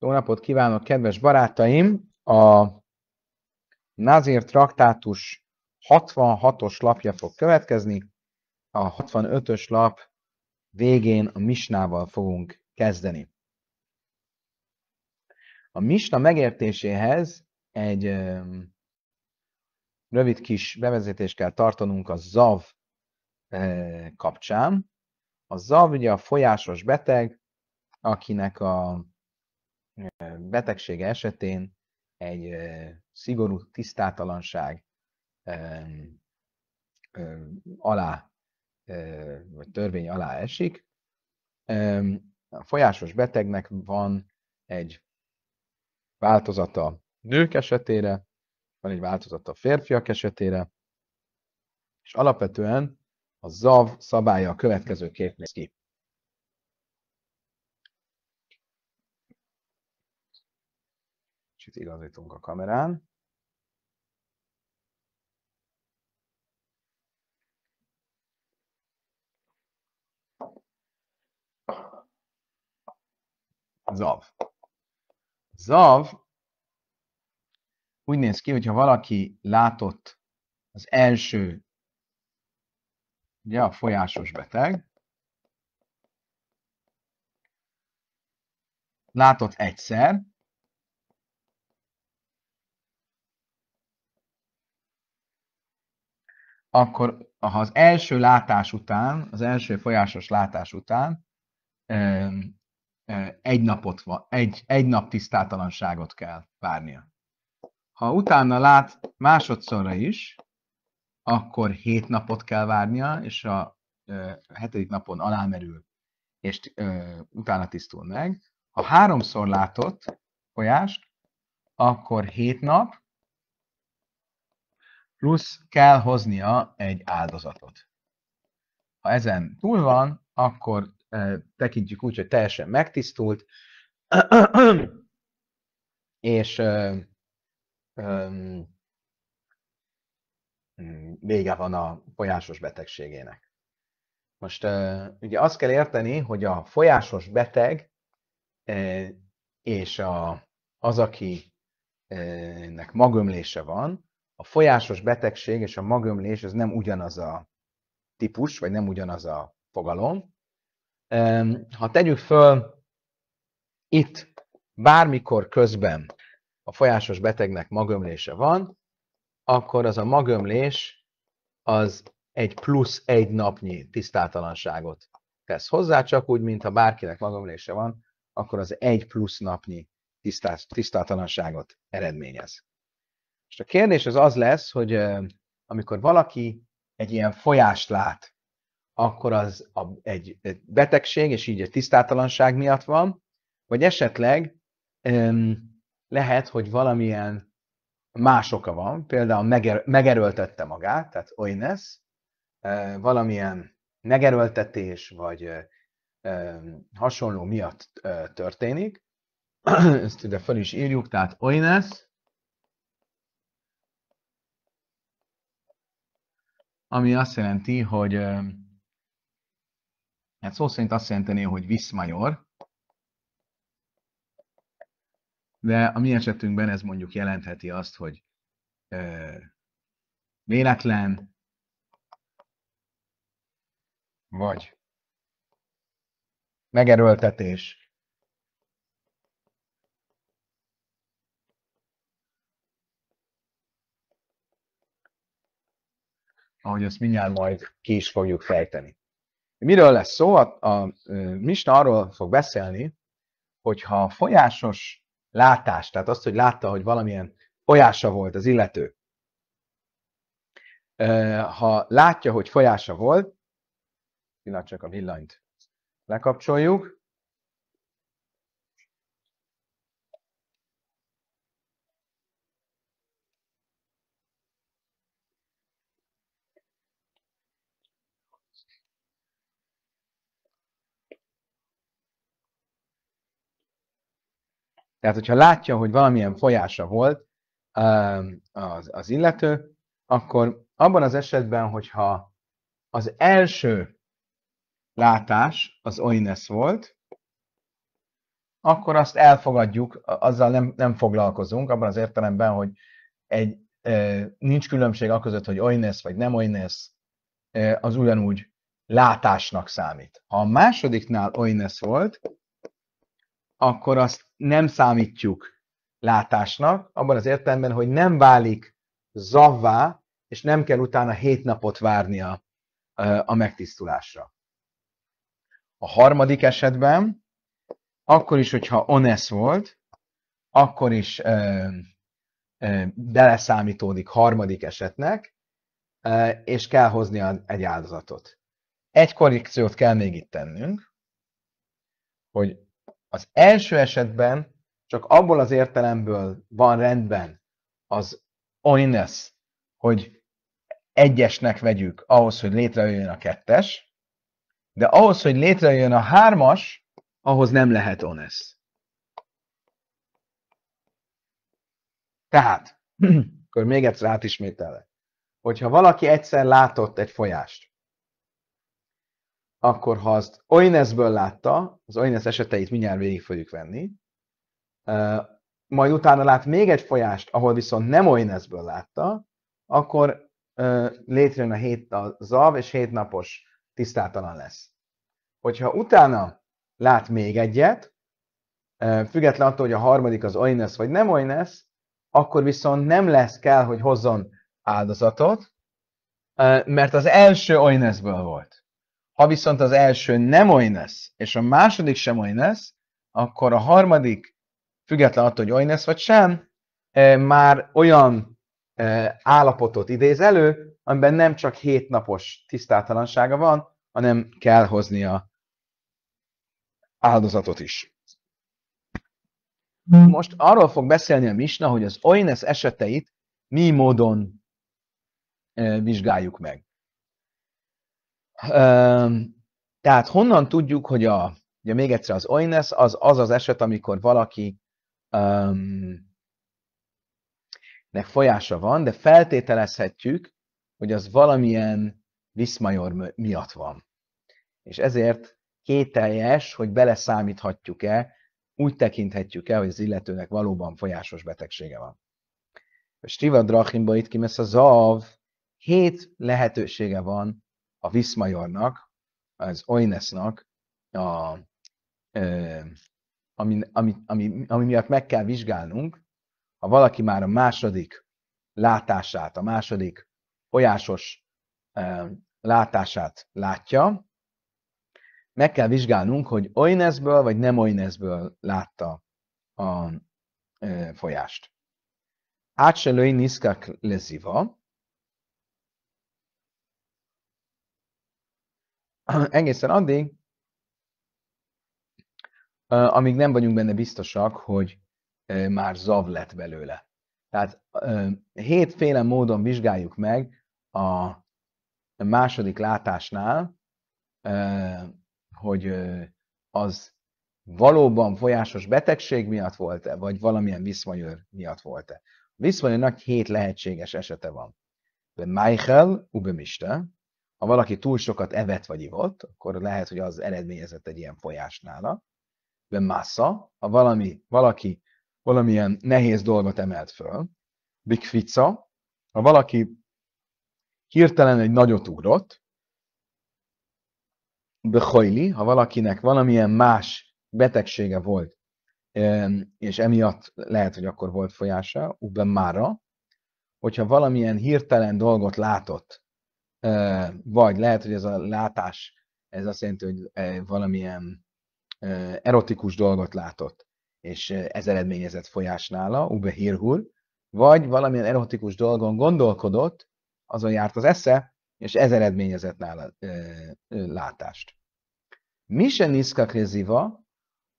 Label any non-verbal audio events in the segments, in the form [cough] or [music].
Jó napot kívánok, kedves barátaim! A Nazir traktátus 66-os lapja fog következni. A 65-ös lap végén a Misnával fogunk kezdeni. A Misna megértéséhez egy rövid kis bevezetést kell tartanunk a ZAV kapcsán. A ZAV ugye a folyásos beteg, akinek a betegség esetén egy szigorú tisztátalanság alá, vagy törvény alá esik. A folyásos betegnek van egy változata nők esetére, van egy változata férfiak esetére, és alapvetően a ZAV szabálya a következőképp néz ki. kicsit igazítunk a kamerán. Zav. Zav úgy néz ki, hogyha valaki látott az első, ugye a folyásos beteg, látott egyszer, akkor ha az első látás után, az első folyásos látás után egy napot van, egy, egy nap tisztátalanságot kell várnia. Ha utána lát másodszorra is, akkor hét napot kell várnia, és a hetedik napon alámerül, és utána tisztul meg. Ha háromszor látott folyást, akkor hét nap, plusz kell hoznia egy áldozatot. Ha ezen túl van, akkor e, tekintjük úgy, hogy teljesen megtisztult, [clears throat] és e, e, vége van a folyásos betegségének. Most ugye azt kell érteni, hogy a folyásos beteg és az, akinek magömlése van, a folyásos betegség és a magömlés ez nem ugyanaz a típus, vagy nem ugyanaz a fogalom. Ha tegyük föl itt bármikor közben a folyásos betegnek magömlése van, akkor az a magömlés az egy plusz egy napnyi tisztátalanságot tesz hozzá, csak úgy, mint ha bárkinek magömlése van, akkor az egy plusz napnyi tisztátalanságot eredményez. És a kérdés az az lesz, hogy amikor valaki egy ilyen folyást lát, akkor az a, egy, egy betegség, és így egy tisztátalanság miatt van, vagy esetleg öm, lehet, hogy valamilyen más oka van, például meger, megerőltette magát, tehát oines, valamilyen megerőltetés, vagy öm, hasonló miatt ö, történik, ezt ide fel is írjuk, tehát oines, ami azt jelenti, hogy hát szó szerint azt jelenteni, hogy viszmajor, de a mi esetünkben ez mondjuk jelentheti azt, hogy véletlen, vagy megerőltetés, ahogy azt mindjárt majd ki is fogjuk fejteni. Miről lesz szó? A, a, a Mista arról fog beszélni, hogyha folyásos látás, tehát azt, hogy látta, hogy valamilyen folyása volt az illető, ha látja, hogy folyása volt, pillanat csak a villanyt lekapcsoljuk, Tehát, hogyha látja, hogy valamilyen folyása volt um, az, az illető, akkor abban az esetben, hogyha az első látás az oines volt, akkor azt elfogadjuk, azzal nem, nem foglalkozunk, abban az értelemben, hogy egy, nincs különbség között, hogy oines vagy nem oines, az ugyanúgy látásnak számít. Ha a másodiknál oines volt, akkor azt nem számítjuk látásnak, abban az értelemben, hogy nem válik zavvá, és nem kell utána hét napot várnia a megtisztulásra. A harmadik esetben, akkor is, hogyha onesz volt, akkor is ö, ö, beleszámítódik harmadik esetnek, ö, és kell hozni egy áldozatot. Egy korrekciót kell még itt tennünk, hogy az első esetben csak abból az értelemből van rendben az oines, hogy egyesnek vegyük ahhoz, hogy létrejöjjön a kettes, de ahhoz, hogy létrejön a hármas, ahhoz nem lehet onesz. Tehát, [clears throat] akkor még egyszer átismételek, hogyha valaki egyszer látott egy folyást, akkor ha azt Oinesből látta, az Oines eseteit mindjárt végig fogjuk venni, majd utána lát még egy folyást, ahol viszont nem Oinesből látta, akkor létrejön a hét a zav, és hétnapos tisztátalan lesz. Hogyha utána lát még egyet, független attól, hogy a harmadik az Oines vagy nem Oines, akkor viszont nem lesz kell, hogy hozzon áldozatot, mert az első Oinesből volt. Ha viszont az első nem olyan lesz, és a második sem olyan lesz, akkor a harmadik, független attól, hogy olyan lesz vagy sem, e, már olyan e, állapotot idéz elő, amiben nem csak hét napos tisztátalansága van, hanem kell hoznia áldozatot is. Most arról fog beszélni a Misna, hogy az Oines eseteit mi módon e, vizsgáljuk meg. Tehát honnan tudjuk, hogy a, ugye még egyszer az oines, az az az eset, amikor valaki um, nek folyása van, de feltételezhetjük, hogy az valamilyen viszmajor miatt van. És ezért kételjes, hogy beleszámíthatjuk-e, úgy tekinthetjük e hogy az illetőnek valóban folyásos betegsége van. A Stiva Drachimba itt kimesz a zav, hét lehetősége van a Viszmajornak, az Oinesnak, a, ö, ami, ami, ami, ami miatt meg kell vizsgálnunk, ha valaki már a második látását, a második folyásos ö, látását látja, meg kell vizsgálnunk, hogy Oinesből vagy nem Oinesből látta a ö, folyást. Átselői niszkak leziva, [clears throat] egészen addig, amíg nem vagyunk benne biztosak, hogy már zav lett belőle. Tehát hétféle módon vizsgáljuk meg a második látásnál, hogy az valóban folyásos betegség miatt volt-e, vagy valamilyen viszmajőr miatt volt-e. A viszmajőrnek hét lehetséges esete van. Be Michael, Ubemiste, ha valaki túl sokat evett vagy ivott, akkor lehet, hogy az eredményezett egy ilyen folyás nála. De massa, ha valami, valaki valamilyen nehéz dolgot emelt föl, fica, ha valaki hirtelen egy nagyot ugrott, behajli, ha valakinek valamilyen más betegsége volt, és emiatt lehet, hogy akkor volt folyása, ubben mára, hogyha valamilyen hirtelen dolgot látott, vagy lehet, hogy ez a látás, ez azt jelenti, hogy valamilyen erotikus dolgot látott, és ez eredményezett folyás nála, ube hirhur, vagy valamilyen erotikus dolgon gondolkodott, azon járt az esze, és ez eredményezett nála látást. Mi se niszka kreziva,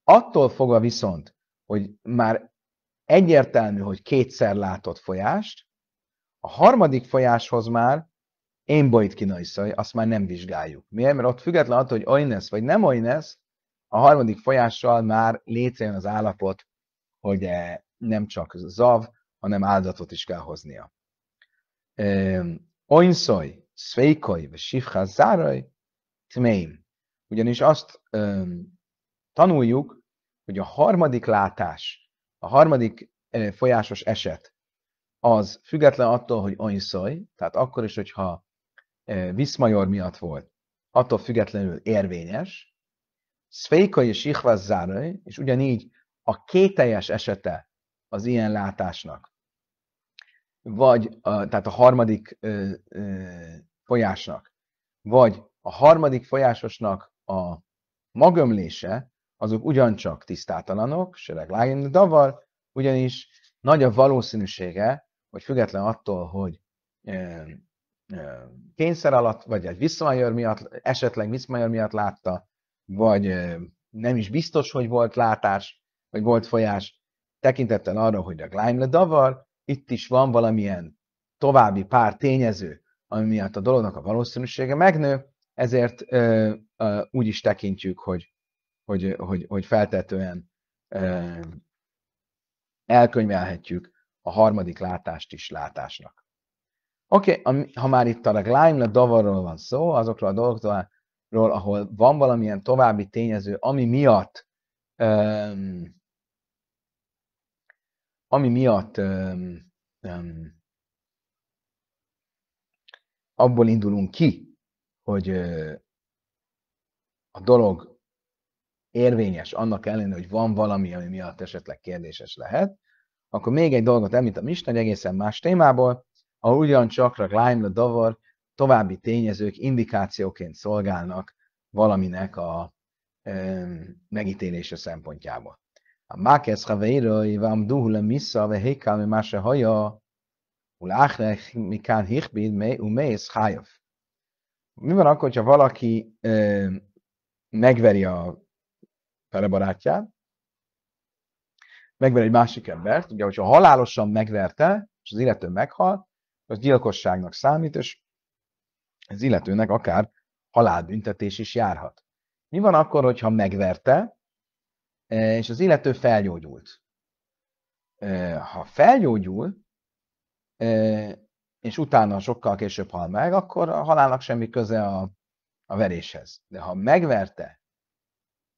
attól fogva viszont, hogy már egyértelmű, hogy kétszer látott folyást, a harmadik folyáshoz már én bajt kinaiszaj, azt már nem vizsgáljuk. Miért? Mert ott független attól, hogy ojnes vagy nem ojnes, a harmadik folyással már létrejön az állapot, hogy eh, nem csak zav, hanem áldatot is kell hoznia. Oinszoj, szvékoj, vagy sifha záraj, tmeim. Ugyanis azt um, tanuljuk, hogy a harmadik látás, a harmadik eh, folyásos eset, az független attól, hogy oinszoj, tehát akkor is, hogyha Viszmajor miatt volt, attól függetlenül érvényes. Szféka és Ihvazzárai, és ugyanígy a kételjes esete az ilyen látásnak, vagy a, tehát a harmadik ö, ö, folyásnak, vagy a harmadik folyásosnak a magömlése, azok ugyancsak tisztátalanok, sőleg lágyen, de davar, ugyanis nagy a valószínűsége, hogy független attól, hogy kényszer alatt, vagy egy viszmajor miatt, esetleg viszmajor miatt látta, vagy nem is biztos, hogy volt látás, vagy volt folyás, tekintettel arra, hogy a Gleimle davar, itt is van valamilyen további pár tényező, ami miatt a dolognak a valószínűsége megnő, ezért ö, ö, úgy is tekintjük, hogy, hogy, hogy, hogy feltetően ö, elkönyvelhetjük a harmadik látást is látásnak. Oké, okay, ha már itt a lájmla davarról van szó, azokról a dolgokról, ahol van valamilyen további tényező, ami miatt um, ami miatt um, um, abból indulunk ki, hogy uh, a dolog érvényes annak ellenére, hogy van valami, ami miatt esetleg kérdéses lehet, akkor még egy dolgot említ a Mista, egy egészen más témából, a ugyancsak a lyme a davar további tényezők indikációként szolgálnak valaminek a e, megítélése szempontjából. A Mákez Haveira, Vám Duhula Missa, ve Hékálmi Mása Haja, Uláhre Mikán Hirbid, Mei Umeis Hájav. Mi van akkor, ha valaki e, megveri a felebarátját, megver egy másik embert, ugye, hogyha halálosan megverte, és az illető meghal, az gyilkosságnak számít, és az illetőnek akár halálbüntetés is járhat. Mi van akkor, hogyha megverte, e, és az illető felgyógyult? E, ha felgyógyul, e, és utána sokkal később hal meg, akkor a halálnak semmi köze a, a veréshez. De ha megverte,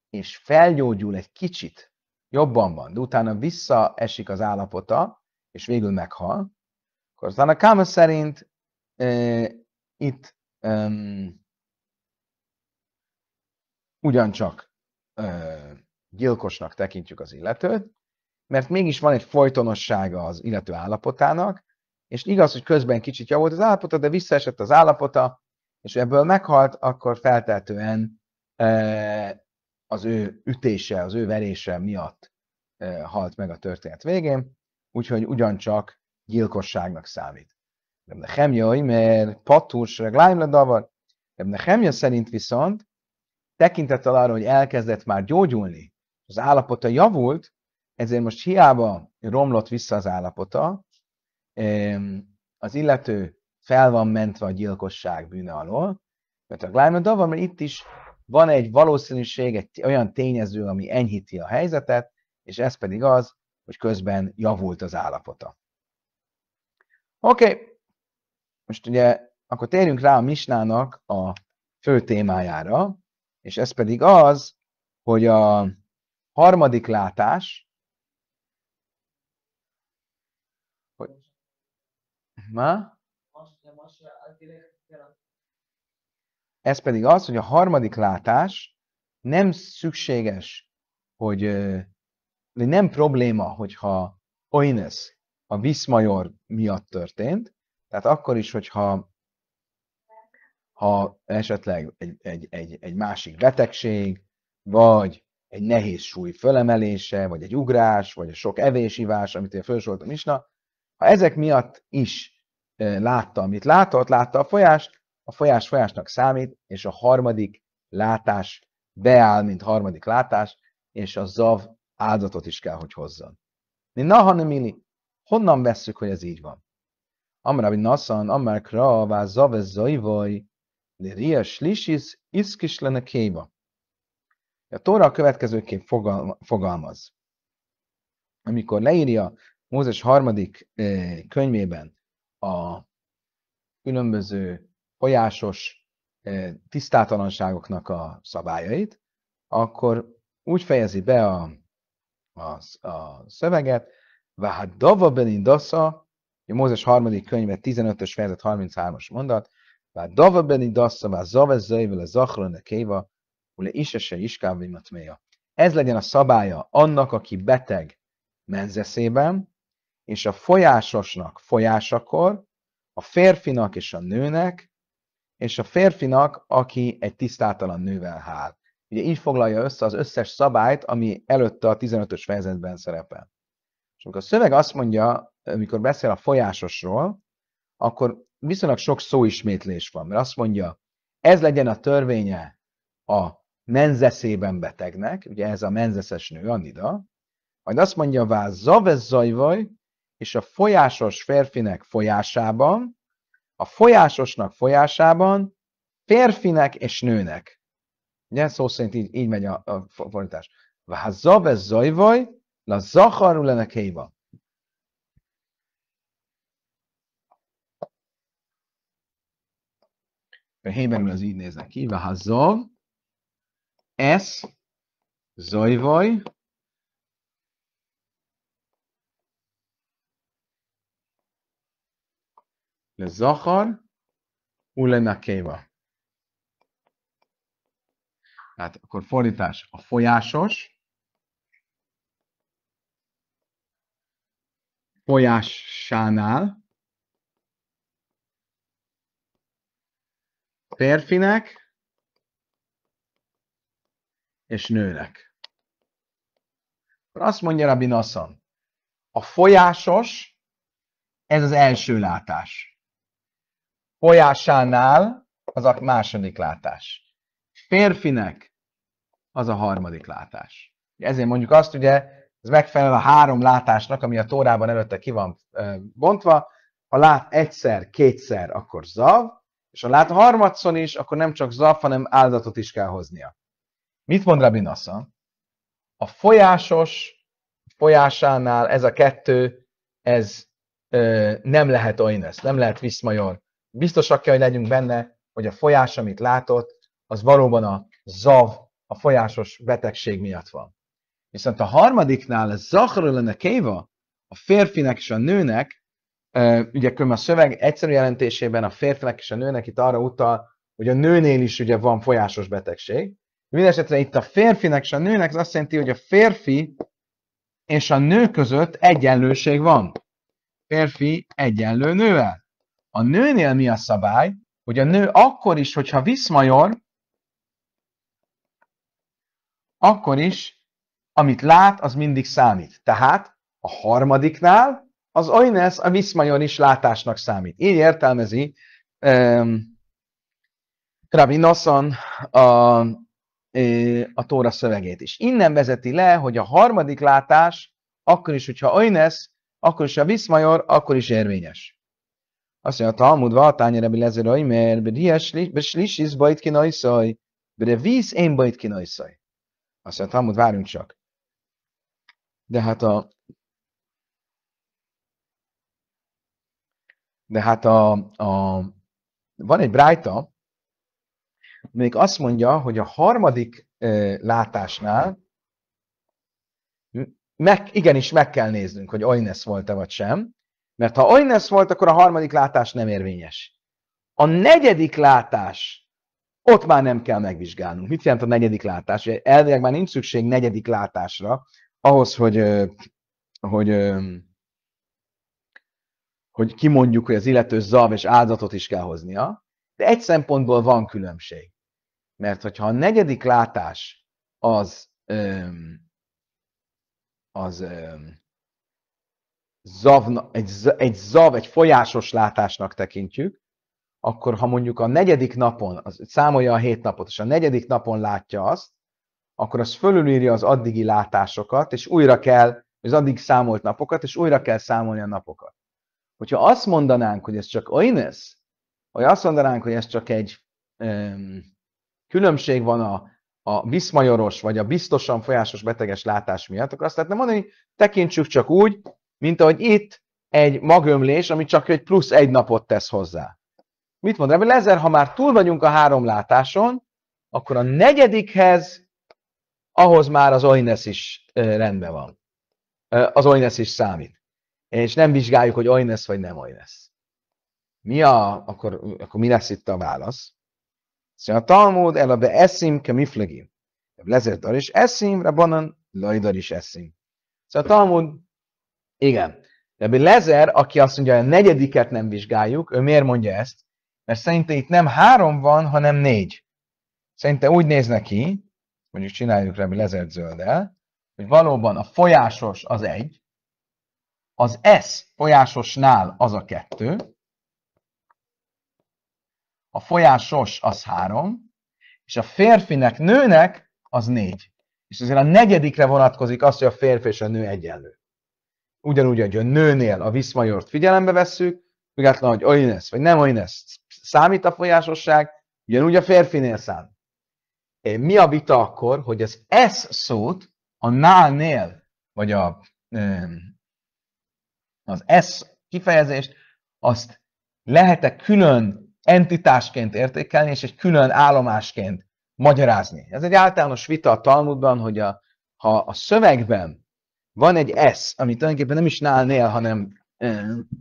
és felgyógyul egy kicsit, jobban van, de utána visszaesik az állapota, és végül meghal, akkor Zanakama szerint e, itt um, ugyancsak e, gyilkosnak tekintjük az illetőt, mert mégis van egy folytonossága az illető állapotának, és igaz, hogy közben kicsit javult az állapota, de visszaesett az állapota, és ebből meghalt, akkor felteltően e, az ő ütése, az ő verése miatt e, halt meg a történet végén, úgyhogy ugyancsak gyilkosságnak számít. Reb Nehemjai, mert patus regláim ledavar. De Nehemja szerint viszont tekintettel arra, hogy elkezdett már gyógyulni, az állapota javult, ezért most hiába romlott vissza az állapota, az illető fel van mentve a gyilkosság bűne alól, mert a glájmadavar, mert itt is van egy valószínűség, egy olyan tényező, ami enyhíti a helyzetet, és ez pedig az, hogy közben javult az állapota. Oké, okay. most ugye akkor térjünk rá a misnának a fő témájára, és ez pedig az, hogy a harmadik látás, hogy ma? Ez pedig az, hogy a harmadik látás nem szükséges, hogy, nem probléma, hogyha oines a Viszmajor miatt történt, tehát akkor is, hogyha ha esetleg egy, egy, egy, egy másik betegség, vagy egy nehéz súly fölemelése, vagy egy ugrás, vagy a sok evésivás, amit én felsoroltam isna, ha ezek miatt is e, látta, amit látott, látta a folyást, a folyás folyásnak számít, és a harmadik látás beáll, mint harmadik látás, és a zav áldatot is kell, hogy hozzon. Ni nahanemili, Honnan vesszük, hogy ez így van? Amrabi Nassan, Amar Kravá, Zavez Zaivaj, Liria Slisis, Iszkis lenne Kéva. A Tóra a következőképp fogalmaz. Amikor leírja Mózes harmadik eh, könyvében a különböző folyásos eh, tisztátalanságoknak a szabályait, akkor úgy fejezi be a, a, a szöveget, Vahadava hát benidassa, a Mózes harmadik könyve 15-ös fejezet 33-as mondat, Vahadava benidassa, zavez zöjvele zahrone nekéva, ule isese iskávimatméja. Ez legyen a szabálya annak, aki beteg menzeszében, és a folyásosnak folyásakor, a férfinak és a nőnek, és a férfinak, aki egy tisztátalan nővel hál. Ugye így foglalja össze az összes szabályt, ami előtte a 15-ös fejezetben szerepel. És amikor a szöveg azt mondja, amikor beszél a folyásosról, akkor viszonylag sok szóismétlés van, mert azt mondja, ez legyen a törvénye a menzeszében betegnek, ugye ez a menzeszes nő, Anida, majd azt mondja, váz zavez zajvaj, és a folyásos férfinek folyásában, a folyásosnak folyásában, férfinek és nőnek. Ugye szó szerint így, így megy a, a fordítás. Váz zavez zajvaj, La zacharul ennek héva. Héberül az így néznek ki, Vahazov, ez, Zajvaj, le Zahar, Ule Nakéva. Tehát akkor fordítás, a folyásos, folyásánál férfinek és nőnek. Azt mondja Rabbi Nassan, a folyásos, ez az első látás. Folyásánál az a második látás. Férfinek az a harmadik látás. Ezért mondjuk azt ugye, ez megfelel a három látásnak, ami a tórában előtte ki van bontva. Ha lát egyszer, kétszer, akkor zav, és ha lát harmadszon is, akkor nem csak zav, hanem áldatot is kell hoznia. Mit mond Rabbi Nassan? A folyásos folyásánál ez a kettő, ez ö, nem lehet oinesz, nem lehet viszmajor. Biztosak kell, hogy legyünk benne, hogy a folyás, amit látott, az valóban a zav, a folyásos betegség miatt van. Viszont a harmadiknál, ez zahra lenne kéva, a férfinek és a nőnek, ugye a szöveg egyszerű jelentésében a férfinek és a nőnek itt arra utal, hogy a nőnél is ugye van folyásos betegség. Mindenesetre itt a férfinek és a nőnek az azt jelenti, hogy a férfi és a nő között egyenlőség van. Férfi egyenlő nővel. A nőnél mi a szabály? Hogy a nő akkor is, hogyha viszmajor, akkor is amit lát, az mindig számít. Tehát a harmadiknál az oines a viszmajon is látásnak számít. Így értelmezi um, Rabbi Nosson a, a Tóra szövegét is. Innen vezeti le, hogy a harmadik látás, akkor is, hogyha oines, akkor is a viszmajor, akkor is érvényes. Azt mondja, a Talmud vatányi Rabbi Lezer Aimer, beslis is bajt kinajszaj, bre víz én bajt kinajszaj. Azt mondja, Talmud, várjunk csak. De hát a, de hát a, a, van egy brájta, még azt mondja, hogy a harmadik e, látásnál meg, igenis meg kell néznünk, hogy Oines volt-e vagy sem, mert ha Oines volt, akkor a harmadik látás nem érvényes. A negyedik látás, ott már nem kell megvizsgálnunk. Mit jelent a negyedik látás? elvileg már nincs szükség negyedik látásra, ahhoz, hogy, hogy, hogy kimondjuk, hogy az illető zav és áldozatot is kell hoznia, de egy szempontból van különbség. Mert hogyha a negyedik látás az, az zavna, egy, egy zav, egy folyásos látásnak tekintjük, akkor ha mondjuk a negyedik napon, az, számolja a hét napot, és a negyedik napon látja azt, akkor az fölülírja az addigi látásokat, és újra kell, az addig számolt napokat, és újra kell számolni a napokat. Hogyha azt mondanánk, hogy ez csak oinesz, vagy azt mondanánk, hogy ez csak egy öm, különbség van a, a viszmajoros, vagy a biztosan folyásos beteges látás miatt, akkor azt lehetne mondani, hogy tekintsük csak úgy, mint ahogy itt egy magömlés, ami csak egy plusz egy napot tesz hozzá. Mit mond Rebbe Lezer, ha már túl vagyunk a három látáson, akkor a negyedikhez ahhoz már az Oines is rendben van. Az Oines is számít. És nem vizsgáljuk, hogy Oines vagy nem Oines. Mi a, akkor, akkor mi lesz itt a válasz? Szóval a Talmud el a be eszim ke miflegim. Lezert is eszim, rabanan lajdar is eszim. Szóval a Talmud, igen. De Lezer, aki azt mondja, hogy a negyediket nem vizsgáljuk, ő miért mondja ezt? Mert szerinte itt nem három van, hanem négy. Szerinte úgy néz neki, mondjuk csináljuk rá mi lezert zölddel, hogy valóban a folyásos az egy, az S folyásosnál az a kettő, a folyásos az három, és a férfinek, nőnek az négy. És azért a negyedikre vonatkozik az, hogy a férfi és a nő egyenlő. Ugyanúgy, hogy a nőnél a viszmajort figyelembe vesszük, függetlenül, hogy olyan ez vagy nem olyan ez, számít a folyásosság, ugyanúgy a férfinél számít. Eh, mi a vita akkor, hogy az S szót a nálnél, vagy a, az S kifejezést, azt lehet-e külön entitásként értékelni, és egy külön állomásként magyarázni. Ez egy általános vita a Talmudban, hogy a, ha a szövegben van egy S, ami tulajdonképpen nem is nálnél, hanem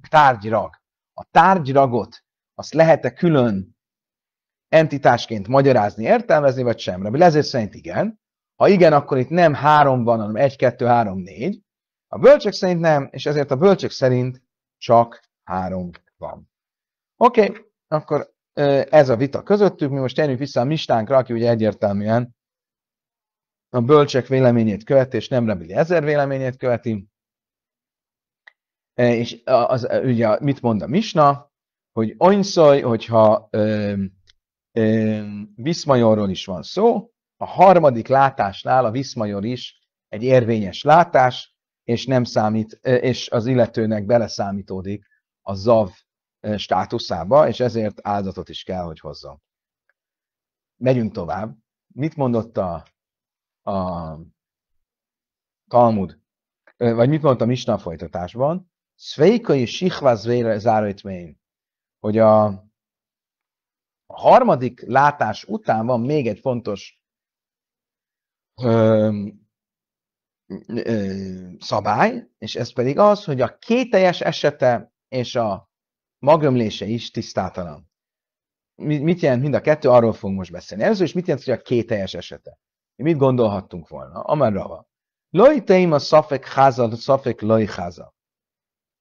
tárgyrag. A tárgyragot azt lehet-e külön entitásként magyarázni, értelmezni, vagy sem? Rabbi Lezer szerint igen. Ha igen, akkor itt nem három van, hanem egy, kettő, három, négy. A bölcsök szerint nem, és ezért a bölcsök szerint csak három van. Oké, okay, akkor ez a vita közöttük. Mi most térjünk vissza a mistánkra, aki ugye egyértelműen a bölcsek véleményét követi, és nem Rabbi Lezer véleményét követi. E, és az, ugye mit mond a misna? Hogy onszoj, hogyha... Ö, viszmajorról is van szó. A harmadik látásnál a viszmajor is egy érvényes látás, és nem számít, e, és az illetőnek beleszámítódik a zav e, státuszába, és ezért áldozatot is kell, hogy hozzon. Megyünk tovább. Mit mondott a, a Talmud, e, vagy mit mondtam Misna folytatásban? Szvejkai sikvázvére zárajtmény, hogy a a harmadik látás után van még egy fontos ö, ö, szabály, és ez pedig az, hogy a kételjes esete és a magömlése is tisztátalan. Mit jelent mind a kettő? Arról fogunk most beszélni. Először is mit jelent, hogy a kételjes esete? Mit gondolhattunk volna? Amerra van. Lojteim a szafek háza, szafek loj háza.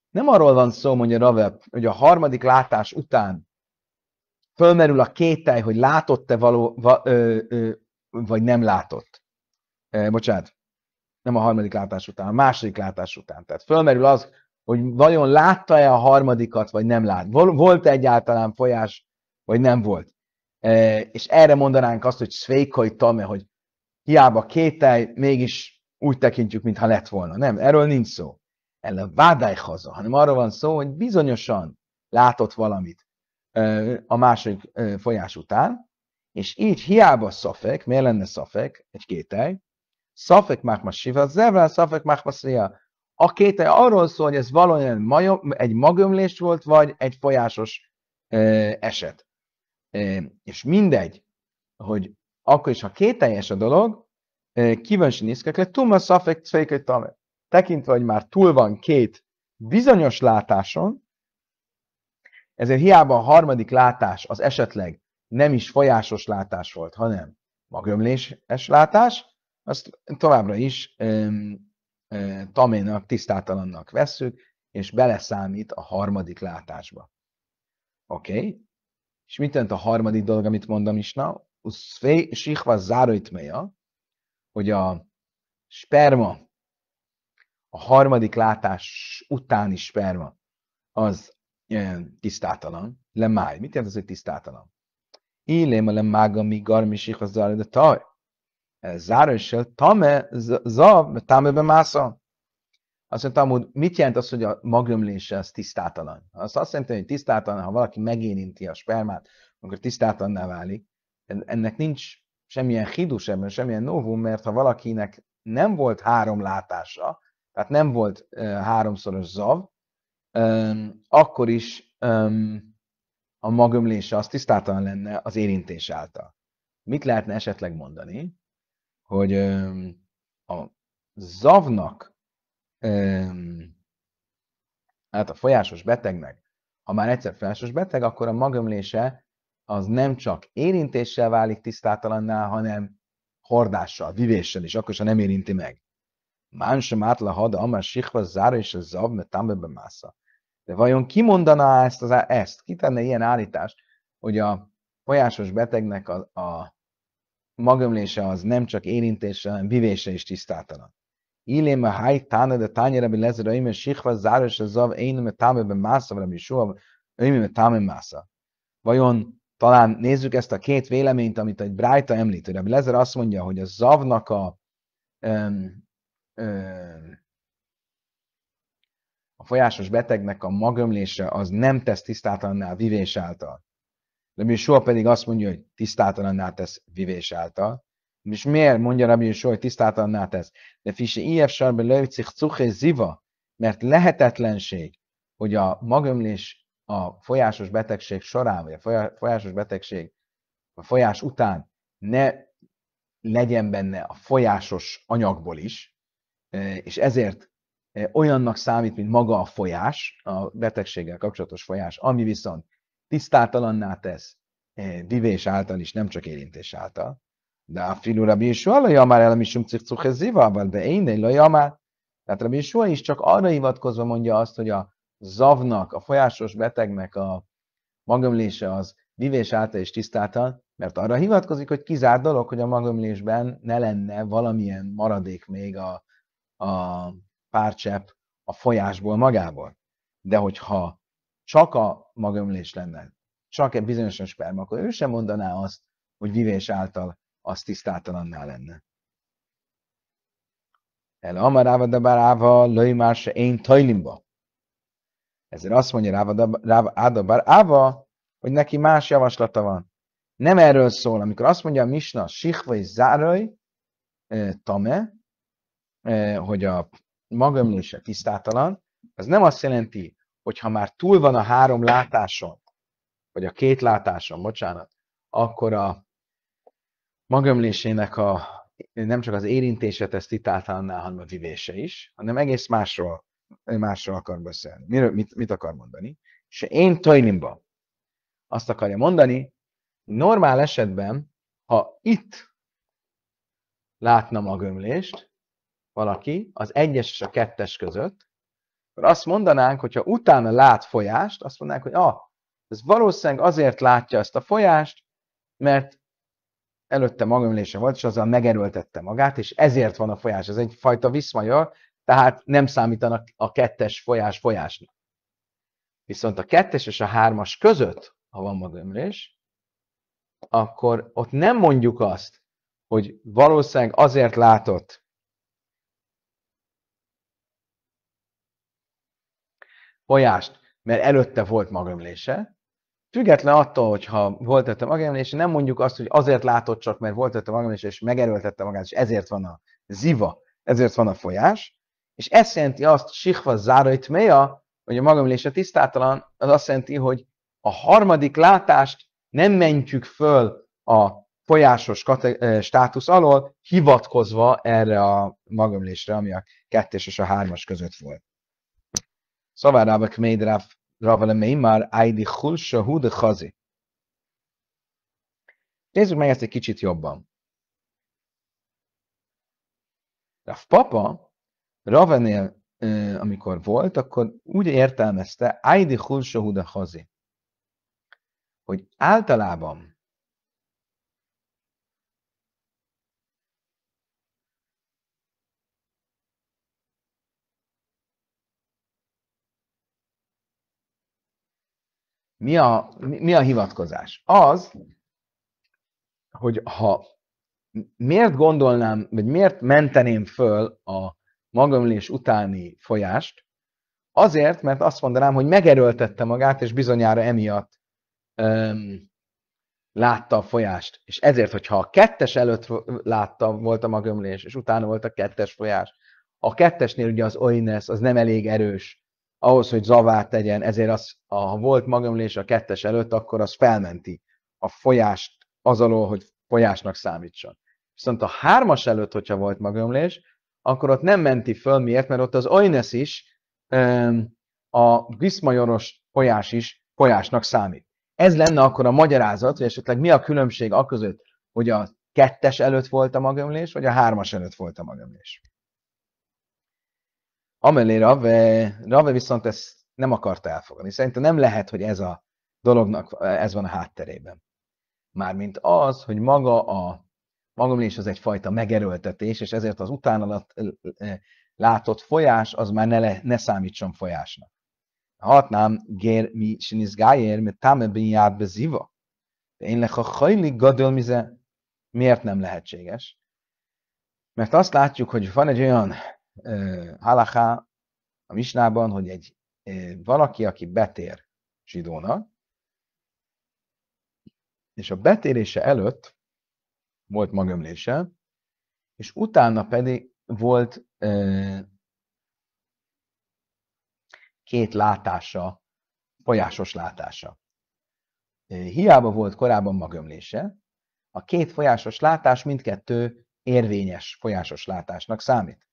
Nem arról van szó, mondja Rave, hogy a harmadik látás után fölmerül a kételj, hogy látott-e való, va, ö, ö, vagy nem látott. E, bocsánat, nem a harmadik látás után, a második látás után. Tehát fölmerül az, hogy vajon látta-e a harmadikat, vagy nem lát. Volt -e egyáltalán folyás, vagy nem volt. E, és erre mondanánk azt, hogy szvékoj tame, hogy hiába kételj, mégis úgy tekintjük, mintha lett volna. Nem, erről nincs szó. Ellen vádáj haza, hanem arról van szó, hogy bizonyosan látott valamit a második folyás után, és így hiába szafek, miért lenne szafek, egy kételj, szafek mákma siva, zevlá szafek mákma szia. A kételj arról szól, hogy ez valójában egy magömlés volt, vagy egy folyásos eset. és mindegy, hogy akkor is, ha kételjes a dolog, kíváncsi nézkek le, tumma szafek tfejköt Tekintve, hogy már túl van két bizonyos látáson, ezért hiába a harmadik látás az esetleg nem is folyásos látás volt, hanem magömléses látás, azt továbbra is taménak, tisztátalannak vesszük, és beleszámít a harmadik látásba. Oké? Okay? És mit jelent a harmadik dolog, amit mondom is? Na, uszfé sikva záróitmeja, hogy a sperma, a harmadik látás utáni sperma, az tisztátalan. máj. Mit jelent az, hogy tisztátalan? Ilém le mága mi garmisik az de taj. Eh, Zárossal tame zav, támebe másza. Azt mondta, amúgy mit jelent az, hogy a magömlése az tisztátalan? Azt azt jelenti, hogy tisztátalan, ha valaki megérinti a spermát, akkor tisztátalanná válik. Ennek nincs semmilyen hidus ebben, semmilyen novum, mert ha valakinek nem volt három látása, tehát nem volt eh, háromszoros zav, um, akkor is um, a magömlése az tisztátalan lenne az érintés által. Mit lehetne esetleg mondani, hogy um, a zavnak, um, hát a folyásos betegnek, ha már egyszer folyásos beteg, akkor a magömlése az nem csak érintéssel válik tisztátalannál, hanem hordással, vivéssel is, akkor ha nem érinti meg. Mán sem átla had, amár sikva zára és a zav, mert De vajon ki mondaná ezt, az, ezt? Ki tenne ilyen állítást, hogy a folyásos betegnek a, a magömlése az nem csak érintése, hanem bivése is tisztátalan. Ilém a háj táne, de tányere bi lezer, a és sikva zára és a zav, én me táme be másza, soha, öjm me táme Vajon talán nézzük ezt a két véleményt, amit egy Brájta említő. hogy Lezer azt mondja, hogy a zavnak a a folyásos betegnek a magömlése az nem tesz tisztátalanná vivés által. De mi soha pedig azt mondja, hogy tisztátalanná tesz vivés által. És miért mondja Rabbi Yeshua, hogy tisztátalanná tesz? De fise ilyen sarbe lövcik cuché ziva, mert lehetetlenség, hogy a magömlés a folyásos betegség során, vagy a folyásos betegség, a folyás után ne legyen benne a folyásos anyagból is, és ezért olyannak számít, mint maga a folyás, a betegséggel kapcsolatos folyás, ami viszont tisztátalanná tesz, divés által is, nem csak érintés által. De a filu Rabbi Yeshua la jamár el, misum zivával, de én egy la jamár. Tehát Rabbi Yeshua is csak arra hivatkozva mondja azt, hogy a zavnak, a folyásos betegnek a magömlése az divés által és tisztátal, mert arra hivatkozik, hogy kizárt dolog, hogy a magömlésben ne lenne valamilyen maradék még a a párcsepp a folyásból magából. De hogyha csak a magömlés lenne, csak egy bizonyos sperma, akkor ő sem mondaná azt, hogy vivés által az tisztátalanná lenne. El amaráva dabaráva löjmár se én tajlimba. Ezért azt mondja ráva, ráva áva, hogy neki más javaslata van. Nem erről szól. Amikor azt mondja a misna, sihva és záraj, tame, Eh, hogy a magömlése tisztátalan, az nem azt jelenti, hogy ha már túl van a három látáson, vagy a két látáson, bocsánat, akkor a magömlésének a nem csak az érintése tesz titáltalanná, hanem a vivése is, hanem egész másról, másról akar beszélni. Miről, mit, mit akar mondani? És én Toilimba azt akarja mondani, normál esetben, ha itt látna magömlést, valaki az egyes és a kettes között, akkor azt mondanánk, hogyha utána lát folyást, azt mondanánk, hogy ah, ez valószínűleg azért látja ezt a folyást, mert előtte magömlése volt, és azzal megerőltette magát, és ezért van a folyás. Ez egyfajta viszmajor, tehát nem számítanak a kettes folyás folyásnak. Viszont a kettes és a hármas között, ha van magömlés, akkor ott nem mondjuk azt, hogy valószínűleg azért látott folyást, mert előtte volt magömlése, Független attól, hogyha volt tette magemlése, nem mondjuk azt, hogy azért látott csak, mert volt tette magemlése, és megerőltette magát, és ezért van a ziva, ezért van a folyás, és ez jelenti azt, sikva zárait meja, hogy a magömlése tisztátalan, az azt jelenti, hogy a harmadik látást nem mentjük föl a folyásos kate- eh, státusz alól, hivatkozva erre a magömlésre, ami a kettes és a hármas között volt. Szóval Rába Kmeid Ravale Meimar Aidi Hulsa de Hazi. Nézzük meg ezt egy kicsit jobban. A papa Ravenél, amikor volt, akkor úgy értelmezte Aidi Hulsa Hude Hazi, hogy általában Mi a, mi a hivatkozás? Az, hogy ha miért gondolnám, vagy miért menteném föl a magömlés utáni folyást, azért, mert azt mondanám, hogy megerőltette magát, és bizonyára emiatt öm, látta a folyást. És ezért, hogyha a kettes előtt látta, volt a magömlés, és utána volt a kettes folyás, a kettesnél ugye az oines, az nem elég erős, ahhoz, hogy zavárt tegyen, ezért az, ha volt magamlés a kettes előtt, akkor az felmenti a folyást az alól, hogy folyásnak számítson. Viszont a hármas előtt, hogyha volt magömlés, akkor ott nem menti föl, miért? Mert ott az Oines is, a viszmajoros folyás is folyásnak számít. Ez lenne akkor a magyarázat, hogy esetleg mi a különbség a között, hogy a kettes előtt volt a magömlés, vagy a hármas előtt volt a magömlés. Amelé Rave, Rave viszont ezt nem akarta elfogadni. Szerintem nem lehet, hogy ez a dolognak ez van a hátterében. Mármint az, hogy maga a is az egyfajta megerőltetés, és ezért az utána látott folyás, az már ne, le, ne számítson folyásnak. Hatnám gér mi sinizgájér, mert támeben jár be ziva. De én lech a hajlik gadol, mize, miért nem lehetséges? Mert azt látjuk, hogy van egy olyan halachá a misnában, hogy egy valaki, aki betér zsidónak, és a betérése előtt volt magömlése, és utána pedig volt e, két látása, folyásos látása. Hiába volt korábban magömlése, a két folyásos látás mindkettő érvényes folyásos látásnak számít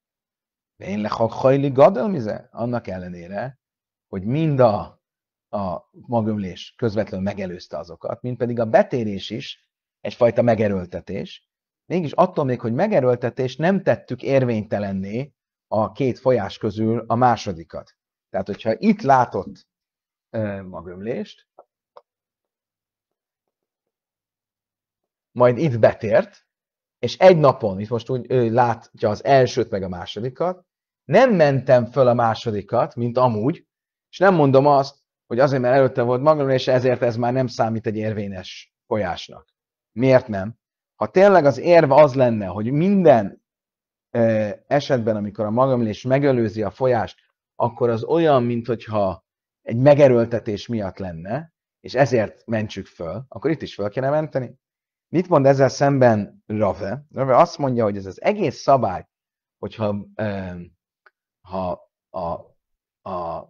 én hajli gadel mize? Annak ellenére, hogy mind a, a magömlés közvetlenül megelőzte azokat, mint pedig a betérés is egyfajta megerőltetés. Mégis attól még, hogy megerőltetés, nem tettük érvénytelenné a két folyás közül a másodikat. Tehát, hogyha itt látott magömlést, majd itt betért, és egy napon, itt most úgy ő látja az elsőt meg a másodikat, nem mentem föl a másodikat, mint amúgy, és nem mondom azt, hogy azért, mert előtte volt magam, és ezért ez már nem számít egy érvényes folyásnak. Miért nem? Ha tényleg az érve az lenne, hogy minden esetben, amikor a magamlés megelőzi a folyást, akkor az olyan, mintha egy megerőltetés miatt lenne, és ezért mentsük föl, akkor itt is föl kéne menteni. Mit mond ezzel szemben Rave? Rave azt mondja, hogy ez az egész szabály, hogyha ha a, a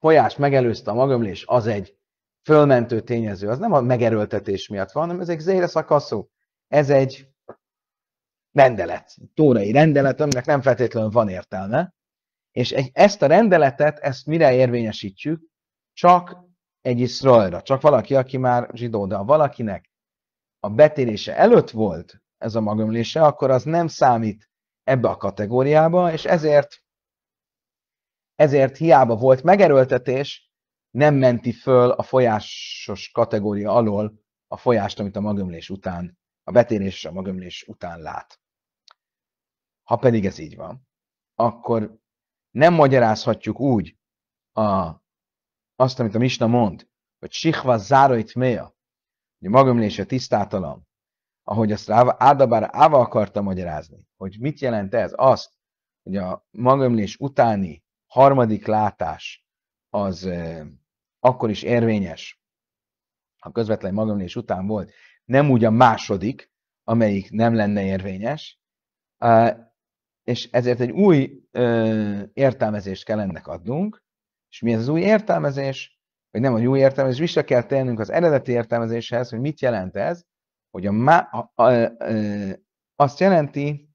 folyás megelőzte a magömlés, az egy fölmentő tényező, az nem a megerőltetés miatt van, hanem ez egy zére szakaszú, ez egy rendelet, tórai rendelet, aminek nem feltétlenül van értelme, és egy, ezt a rendeletet, ezt mire érvényesítjük? Csak egy iszrajra, csak valaki, aki már zsidó, de ha valakinek a betérése előtt volt ez a magömlése, akkor az nem számít ebbe a kategóriába, és ezért ezért hiába volt megerőltetés, nem menti föl a folyásos kategória alól a folyást, amit a magömlés után, a betérés és a magömlés után lát. Ha pedig ez így van, akkor nem magyarázhatjuk úgy a, azt, amit a Misna mond, hogy Sikhva zárait méja, hogy a magömlése tisztátalan, ahogy azt Ádabár Áva akarta magyarázni, hogy mit jelent ez? Azt, hogy a magömlés utáni harmadik látás az akkor is érvényes, ha közvetlen magamlés után volt, nem úgy a második, amelyik nem lenne érvényes, és ezért egy új értelmezést kell ennek adnunk, és mi ez az új értelmezés, vagy nem a új értelmezés, vissza kell térnünk az eredeti értelmezéshez, hogy mit jelent ez, hogy a má, a, a, a, azt jelenti,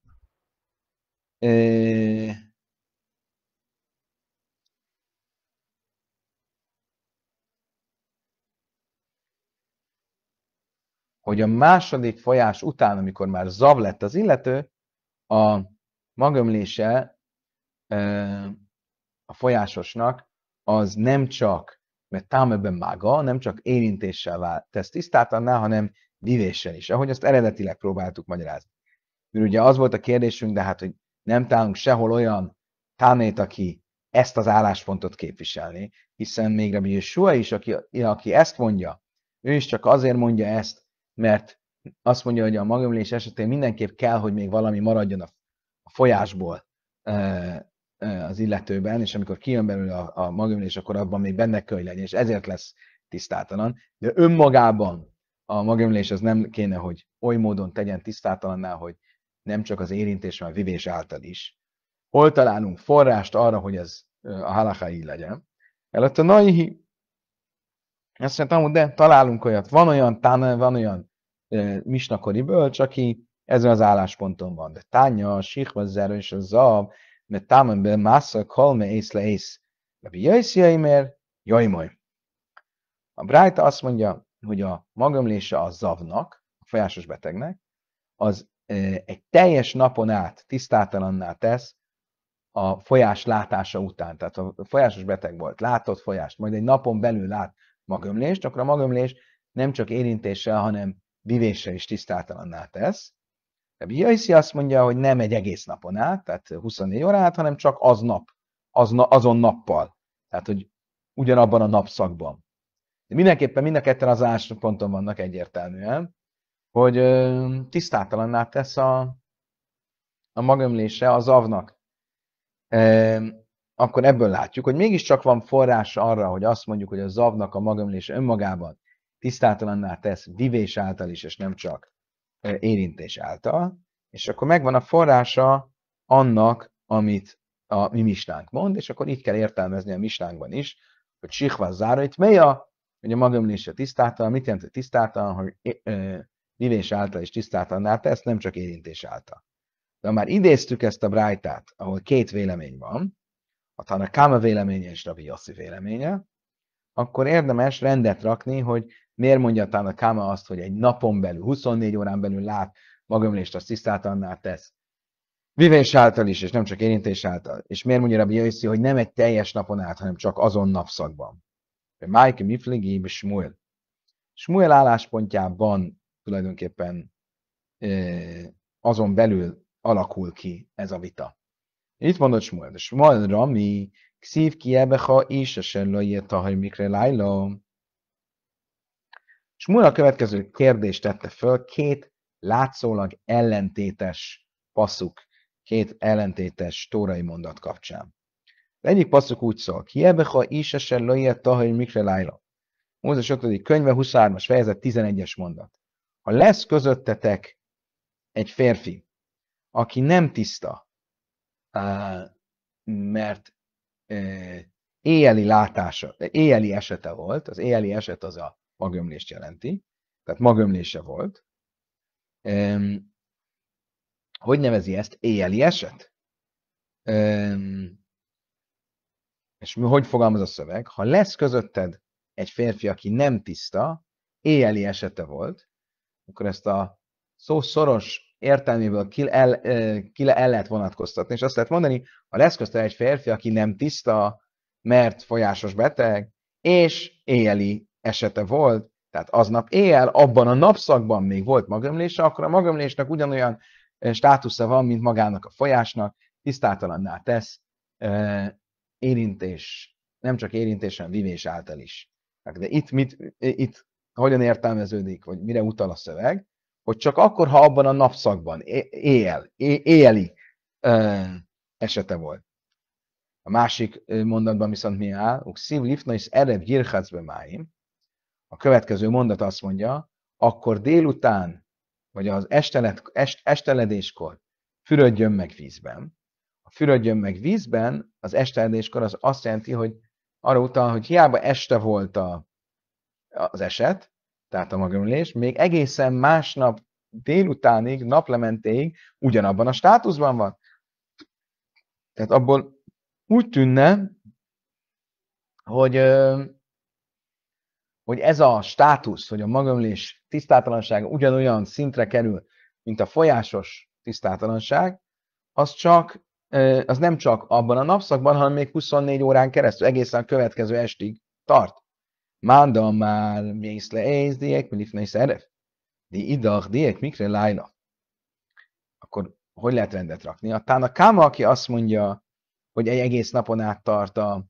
hogy a második folyás után, amikor már zav lett az illető, a magömlése a folyásosnak az nem csak, mert támöbben mága, nem csak érintéssel vált, tesz tisztátlannál, hanem vivéssel is, ahogy azt eredetileg próbáltuk magyarázni. Mert ugye az volt a kérdésünk, de hát, hogy nem találunk sehol olyan tánét, aki ezt az álláspontot képviselni, hiszen még Rabbi Yeshua is, aki, aki ezt mondja, ő is csak azért mondja ezt, mert azt mondja, hogy a magömlés esetén mindenképp kell, hogy még valami maradjon a folyásból az illetőben, és amikor kijön belőle a, magömlés, akkor abban még benne kell legyen, és ezért lesz tisztátalan. De önmagában a magömlés az nem kéne, hogy oly módon tegyen tisztátalanná, hogy nem csak az érintés, hanem a vivés által is. Hol találunk forrást arra, hogy ez a halakai legyen? Előtt a naihi azt mondtam, de találunk olyat. Van olyan tán, van olyan e, misnakori bölcs, aki ezen az állásponton van. De Tánya, Sikhvazzer és a Zav, mert Támenben Massa, Kalme, Észle, Ész. Rabbi Jaiszjaimer, Jaimaj. A Brájta azt mondja, hogy a magömlése a zavnak, a folyásos betegnek, az egy teljes napon át tisztátalanná tesz a folyás látása után. Tehát a folyásos beteg volt, látott folyást, majd egy napon belül lát magömlést, akkor a magömlés nem csak érintéssel, hanem vivéssel is tisztátalanná tesz. Rabbi Jaiszi azt mondja, hogy nem egy egész napon át, tehát 24 órát, hanem csak az nap, az na, azon nappal. Tehát, hogy ugyanabban a napszakban. De mindenképpen mind a ketten az ponton vannak egyértelműen, hogy ö, tisztátalanná tesz a, a magömlése az avnak akkor ebből látjuk, hogy mégiscsak van forrás arra, hogy azt mondjuk, hogy a zavnak a magömlés önmagában tisztátalanná tesz vivés által is, és nem csak érintés által, és akkor megvan a forrása annak, amit a mi mistánk mond, és akkor így kell értelmezni a mistánkban is, hogy sikva zára, itt mely a, hogy a magömlése tisztátalan, mit jelent, hogy tisztátalan, hogy vivés által is tisztátalanná tesz, nem csak érintés által. De már idéztük ezt a brájtát, ahol két vélemény van, a Tanakáma véleménye és Rabbi Yossi véleménye, akkor érdemes rendet rakni, hogy miért mondja a Tanakáma azt, hogy egy napon belül, 24 órán belül lát magömlést, azt tisztátalannál tesz. Vivés által is, és nem csak érintés által. És miért mondja Rabbi Yossi, hogy nem egy teljes napon át, hanem csak azon napszakban. Mike Mifligi Smuel. Smuel álláspontjában tulajdonképpen azon belül alakul ki ez a vita. Itt mondod Smuel, és van Rami, Xiv Kiebeha és Esellai Tahaj Mikre Laila. Smuel a következő kérdést tette föl, két látszólag ellentétes passzuk, két ellentétes tórai mondat kapcsán. Az egyik passzuk úgy szól, Kiebeha és Esellai Tahaj Mikre Laila. Mózes 5. könyve, 23-as fejezet, 11-es mondat. Ha lesz közöttetek egy férfi, aki nem tiszta, mert éjeli látása, éjeli esete volt, az éjeli eset az a magömlést jelenti, tehát magömlése volt. Hogy nevezi ezt? éjeli eset? És hogy fogalmaz a szöveg? Ha lesz közötted egy férfi, aki nem tiszta, éjeli esete volt, akkor ezt a szó szoros értelméből ki el, ki el lehet vonatkoztatni, és azt lehet mondani, ha lesz közte egy férfi, aki nem tiszta, mert folyásos beteg, és éjeli esete volt, tehát aznap éjjel, abban a napszakban még volt magömlése, akkor a magömlésnek ugyanolyan státusza van, mint magának a folyásnak, tisztátalanná tesz érintés, nem csak érintés, hanem vivés által is. Hát de itt, mit, itt hogyan értelmeződik, vagy mire utal a szöveg? hogy csak akkor, ha abban a napszakban, éjjel, éjjeli esete volt. A másik mondatban viszont mi áll? Uxiv lifnais ereb girhacbe máim. A következő mondat azt mondja, akkor délután, vagy az esteled, est, esteledéskor fürödjön meg vízben. A fürödjön meg vízben, az esteledéskor az azt jelenti, hogy arra utal, hogy hiába este volt a, az eset, tehát a magömlés, még egészen másnap délutánig, naplementéig ugyanabban a státuszban van. Tehát abból úgy tűnne, hogy, hogy ez a státusz, hogy a magömlés tisztátalansága ugyanolyan szintre kerül, mint a folyásos tisztátalanság, az csak az nem csak abban a napszakban, hanem még 24 órán keresztül, egészen a következő estig tart. Manda már mész le ész diek, milifnei szerev. Di idag diek, mikre lájna. Akkor hogy lehet rendet rakni? A tána Káma, aki azt mondja, hogy egy egész napon át tart a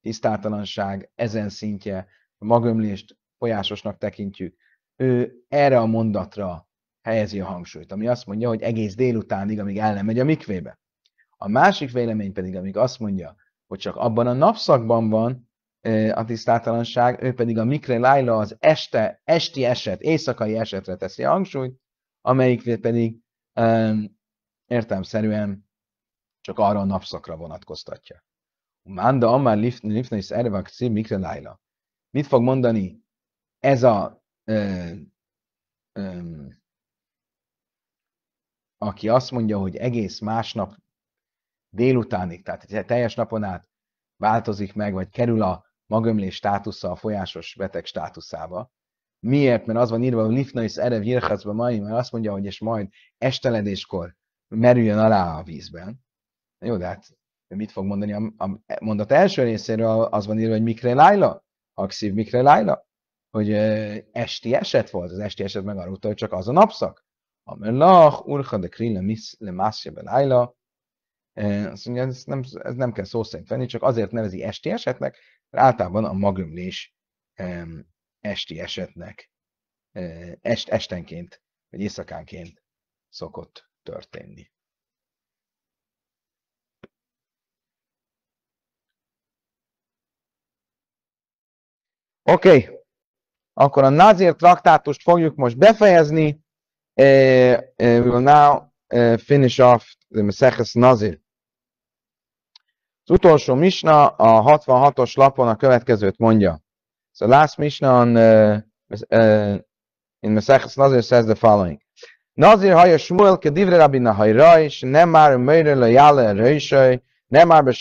tisztátalanság ezen szintje, a magömlést folyásosnak tekintjük, ő erre a mondatra helyezi a hangsúlyt, ami azt mondja, hogy egész délutánig, amíg el nem megy a mikvébe. A másik vélemény pedig, amíg azt mondja, hogy csak abban a napszakban van, a tisztátalanság, ő pedig a mikre lájla az este, esti eset, éjszakai esetre teszi a hangsúlyt, amelyik pedig um, értelmszerűen csak arra a napszakra vonatkoztatja. Manda Amar Lifneis Ervak Cim Mikre Lájla. Mit fog mondani ez a um, aki azt mondja, hogy egész másnap délutánig, tehát teljes napon át változik meg, vagy kerül a magömlés státusza a folyásos beteg státuszába. Miért? Mert az van írva, hogy is erev jirhacba mai, mert azt mondja, hogy és majd esteledéskor merüljön alá a vízben. Jó, de hát mit fog mondani a, a mondat első részéről? Az van írva, hogy mikre lájla? Akszív mikre lájla? Hogy ö, esti eset volt. Az esti eset meg arról, hogy csak az a napszak. A mellach, urha de krill le masja belájla. Azt mondja, ez nem, ez nem kell szó szerint venni, csak azért nevezi esti esetnek, Általában a magömlés esti esetnek, e, est, estenként, vagy éjszakánként szokott történni. Oké, okay. akkor a Nazir traktátust fogjuk most befejezni. Uh, uh, we will now uh, finish off the Maseches Nazir. Az utolsó misna a 66-os lapon a következőt mondja. So last misna on, uh, uh in Maseches Nazir says the following. Nazir haja Shmuel kedivre rabbi Nahairai, nemar meire lejale reishai, nemar be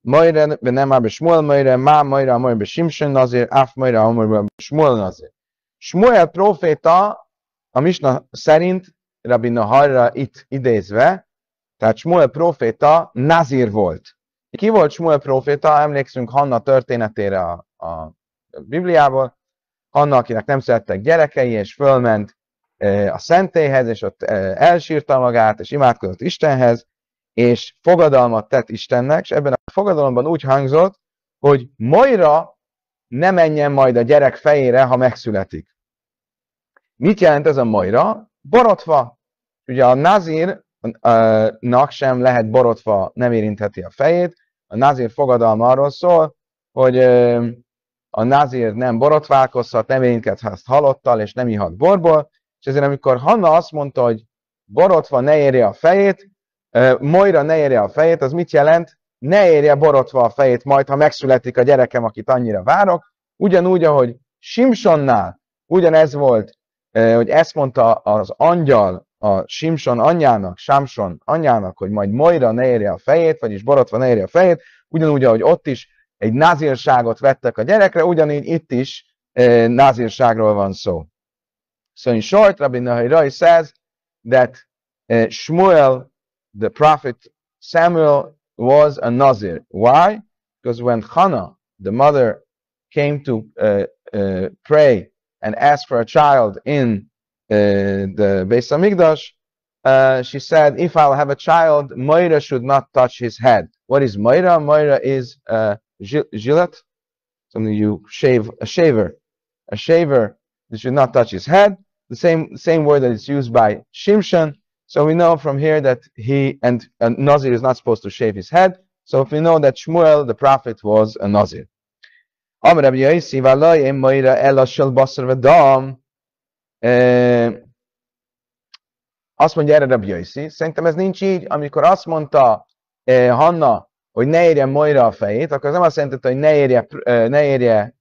meire be Shmuel mőre ma mőre be simsén nazir, af mőre be shmuel nazir. Shmuel proféta, a misna szerint rabbi hajra itt idézve, tehát Shmuel proféta nazir volt. Ki volt Smuel proféta, emlékszünk Hanna történetére a, a Bibliából, Hanna, akinek nem születtek gyerekei, és fölment e, a szentélyhez, és ott e, elsírta magát, és imádkozott Istenhez, és fogadalmat tett Istennek, és ebben a fogadalomban úgy hangzott, hogy majra ne menjen majd a gyerek fejére, ha megszületik. Mit jelent ez a majra? Borotva. Ugye a Nazirnak sem lehet borotva, nem érintheti a fejét, a Nazir fogadalma arról szól, hogy a Nazir nem borotválkozhat, nem érintkezhet halottal, és nem ihat borból, és ezért amikor Hanna azt mondta, hogy borotva ne érje a fejét, Moira ne érje a fejét, az mit jelent? Ne érje borotva a fejét majd, ha megszületik a gyerekem, akit annyira várok. Ugyanúgy, ahogy Simsonnál ugyanez volt, hogy ezt mondta az angyal a Simson anyjának, Sámson anyjának, hogy majd Moira ne érje a fejét, vagyis Borotva ne érje a fejét, ugyanúgy, ahogy ott is egy názírságot vettek a gyerekre, ugyanígy itt is e, názírságról van szó. So szóval in short, Rabbi Rai says that e, Shmuel, the prophet Samuel, was a Nazir. Why? Because when Hannah, the mother, came to uh, uh, pray and ask for a child in Uh, the Beis Hamikdash, uh, she said, if I'll have a child, Moira should not touch his head. What is Moira? Moira is uh, a something you shave, a shaver. A shaver that should not touch his head. The same, same word that is used by Shimshon. So we know from here that he and a Nazir is not supposed to shave his head. So if we know that Shmuel, the prophet, was a Nazir. Azt mondja erre Rabbi Jaiszi. Szerintem ez nincs így. Amikor azt mondta Hanna, hogy ne érje Moira a fejét, akkor az nem azt jelentette, hogy ne érje, ne érje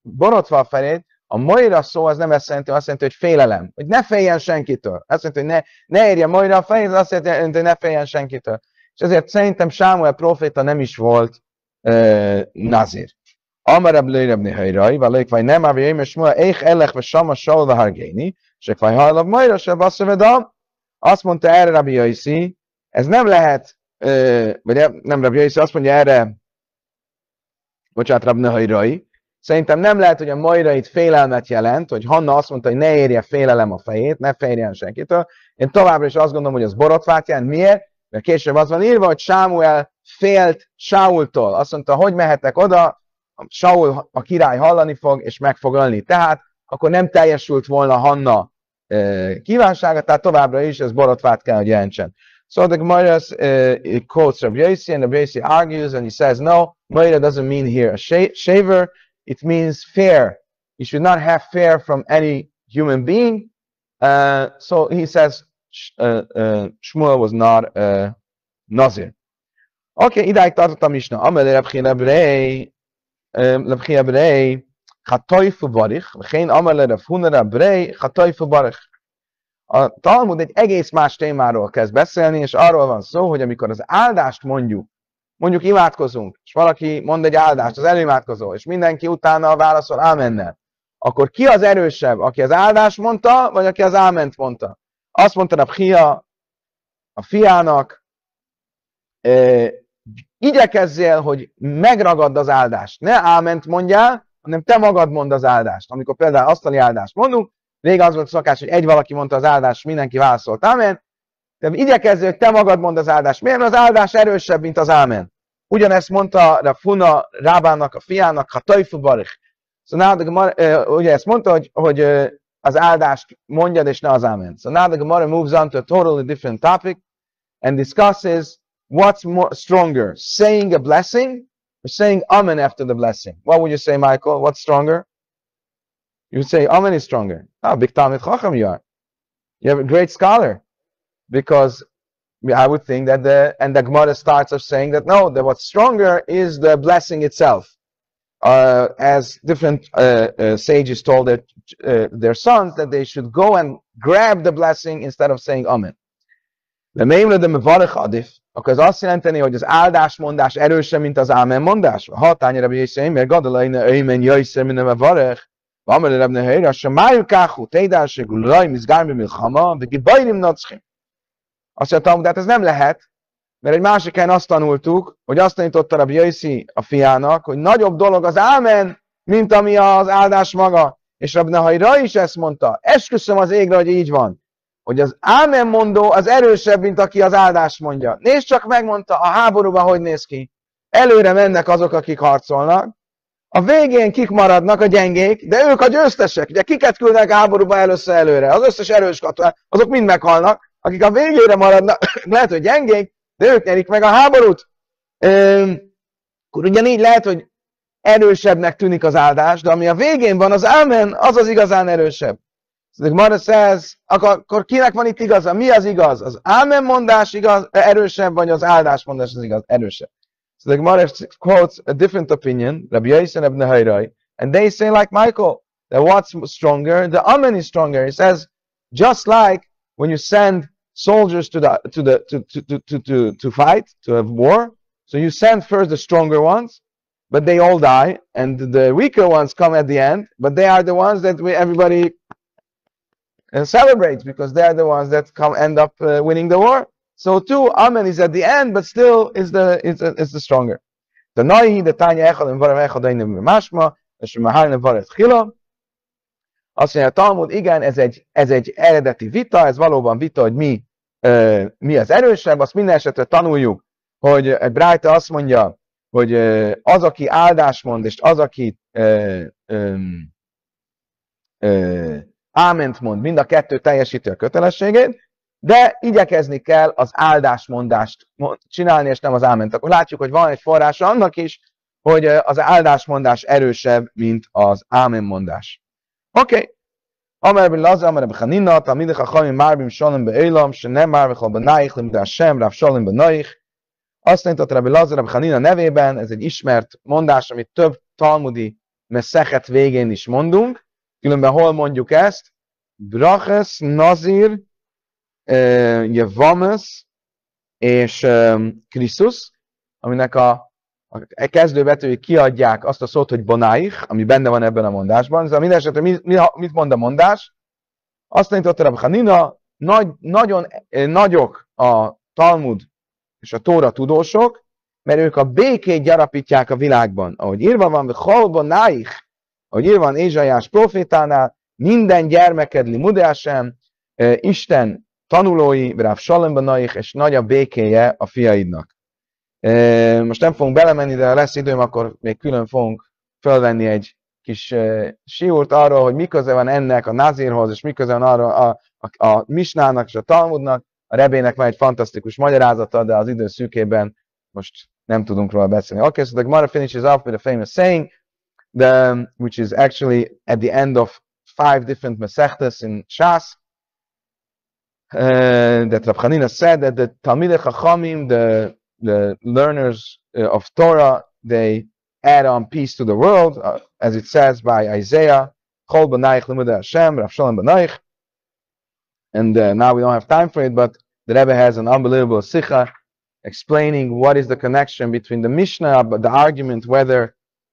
borotva a fejét, a moira szó az nem ezt jelenti, azt jelenti, hogy félelem. Hogy ne féljen senkitől. Azt jelenti, hogy ne, ne érje moira a fejét, azt jelenti, hogy ne féljen senkitől. És ezért szerintem Sámuel proféta nem is volt ö, nazir. Amar Rabbi Rabbi Hayraj, Valek Vaj nem Avi Eimer Shmua, Eich Elech a Sol Vahargéni, Sek Vaj hajlav Majra Sebasza Vedam. Azt mondta erre Rabbi Jaisi, ez nem lehet, vagy nem Rabbi Jaisi, azt mondja erre, bocsánat, Rabbi Hayraj, Szerintem nem lehet, hogy a majra itt félelmet jelent, hogy Hanna azt mondta, hogy ne érje félelem a fejét, ne féljen senkitől. Én továbbra is azt gondolom, hogy az borotvát jelent. Miért? Mert később az van írva, hogy Sámuel félt Sáultól. Azt mondta, hogy mehetek oda, Saul a király hallani fog, és meg fog ölni. Tehát akkor nem teljesült volna Hanna kívánsága, tehát továbbra is ez borotvát kell, hogy jelentsen. So the Gemara uh, quotes Rabbi Yossi, and Rabbi Yossi argues, and he says, no, Moira doesn't mean here a shaver, it means fair. You should not have fair from any human being. Uh, so he says, uh, uh, Shmuel was not uh, Nazir. Oké, okay, idáig tartott a misna. Amelé Rebchén Ebrei, לבחי אברי חטוי פבריך, וכן אמר לרב הונר אברי חטוי fubaric. Talmud egy egész más témáról kezd beszélni, és arról van szó, hogy amikor az áldást mondjuk, mondjuk imádkozunk, és valaki mond egy áldást, az előimádkozó, és mindenki utána válaszol ámennel, akkor ki az erősebb, aki az áldást mondta, vagy aki az áment mondta? Azt mondta a Pchia a fiának, eh, igyekezzél, el, hogy megragadd az áldást. Ne áment mondjál, hanem te magad mond az áldást. Amikor például asztali áldást mondunk, rég az volt szokás, hogy egy valaki mondta az áldást, mindenki válaszolt ámen. De igyekezzél, hogy te magad mond az áldást. Miért? az áldás erősebb, mint az ámen. Ugyanezt mondta a Funa Rábának, a fiának, ha tajfubarich. Szóval ugye ezt mondta, hogy, hogy az áldást mondjad, és ne az ámen. So now the Gemara moves on to a totally different topic and discusses what's more stronger saying a blessing or saying amen after the blessing what would you say michael what's stronger you would say amen is stronger ah big time chacham you are you have a great scholar because i would think that the and the gemara starts of saying that no that what's stronger is the blessing itself uh, as different uh, uh, sages told their, uh, their sons that they should go and grab the blessing instead of saying amen the name of the mevarich adif akkor ez azt jelenteni, hogy az áldásmondás erősebb, mint az ámen mondás. Hatányra bíjészeim, mert gadalaina öjmen jöjszem, nem a varech. Vamere rabne helyre, se májuk áhú, tejdás, gulaj, mizgármi, milchama, de ki bajrim naczchim. Azt mondtam, de hát ez nem lehet, mert egy másik helyen azt tanultuk, hogy azt tanította a Jöjszi a fiának, hogy nagyobb dolog az ámen, mint ami az áldás maga. És Rabnehajra is ezt mondta, esküszöm az égre, hogy így van hogy az ámen mondó az erősebb, mint aki az áldást mondja. Nézd csak, megmondta a háborúban, hogy néz ki. Előre mennek azok, akik harcolnak. A végén kik maradnak? A gyengék, de ők a győztesek. Ugye kiket küldnek háborúba először előre? Az összes erős katonák, azok mind meghalnak. Akik a végére maradnak, [clears throat] lehet, hogy gyengék, de ők nyerik meg a háborút. Akkor ugyanígy lehet, hogy erősebbnek tűnik az áldás, de ami a végén van, az ámen, az az igazán erősebb. So the Gemara says, akkor kinek van itt igaza? Mi az igaz? Az ámen mondás igaz, erősebb, vagy az áldás mondás az igaz, erősebb. So the Gemara quotes a different opinion, Rabbi Yosef ibn Hairai, and they say like Michael, that what's stronger? The amen is stronger. He says, just like when you send soldiers to the to the to to to to, to, to fight, to have war, so you send first the stronger ones, but they all die, and the weaker ones come at the end, but they are the ones that we, everybody and celebrates because they are the ones that come end up uh, winning the war. So too, Amen is at the end, but still is the is, a, is the stronger. The Noihi, the Tanya Echad, and varav Echad, the Mashma, és Mahal Nevaret Chila. Azt mondja, a Talmud, igen, ez egy, ez egy eredeti vita, ez valóban vita, hogy mi, uh, mi az erősebb, azt minden esetre tanuljuk, hogy egy Brájta azt mondja, hogy uh, az, aki áldás mond, és az, aki uh, um, áment mond, mind a kettő teljesíti a kötelességét, de igyekezni kell az áldásmondást csinálni, és nem az áment. Akkor látjuk, hogy van egy forrás annak is, hogy az áldásmondás erősebb, mint az mondás. Oké. Okay. Amar bin Laza, Amar bin Hanina, mindig a Chamim márbim Shalom be Eilam, se nem Marbim Chal Benaich, Limdá Sem, Rav Shalom Benaich. Azt mondta Rabbi Lazar Rabbi Hanina nevében, ez egy ismert mondás, amit több talmudi meszeket végén is mondunk, Különben hol mondjuk ezt? Braches, Nazir, ugye és Krisztus, aminek a, a kezdőbetűi kiadják azt a szót, hogy bonáich, ami benne van ebben a mondásban. Szóval minden esetre mi, mi, mit mond a mondás? Azt tanította Rabbi Nina, nagy, nagyon nagyok a Talmud és a Tóra tudósok, mert ők a békét gyarapítják a világban. Ahogy írva van, hogy halban ahogy nyilván Ézsajás profétánál, minden gyermeked limudeásem, Isten tanulói, Ráv Salembenaik, és nagy a békéje a fiaidnak. Most nem fogunk belemenni, de ha lesz időm, akkor még külön fogunk fölvenni egy kis siúrt arról, hogy miköze van ennek a Nazirhoz, és miköze van arra a, a, a Misnának és a Talmudnak. A Rebének van egy fantasztikus magyarázata, de az idő szűkében most nem tudunk róla beszélni. Okay, so the Gemara finishes off with a famous saying, the, which is actually at the end of five different Masechtas in Shas, uh, that Rav Hanina said that the Talmidei Chachamim, the, the learners uh, of Torah, they add on peace to the world, uh, as it says by Isaiah, "Chol B'naich Limud Hashem, Rav Shalom B'naich. And uh, now we don't have time for it, but the Rebbe has an unbelievable sikha explaining what is the connection between the Mishnah, the argument whether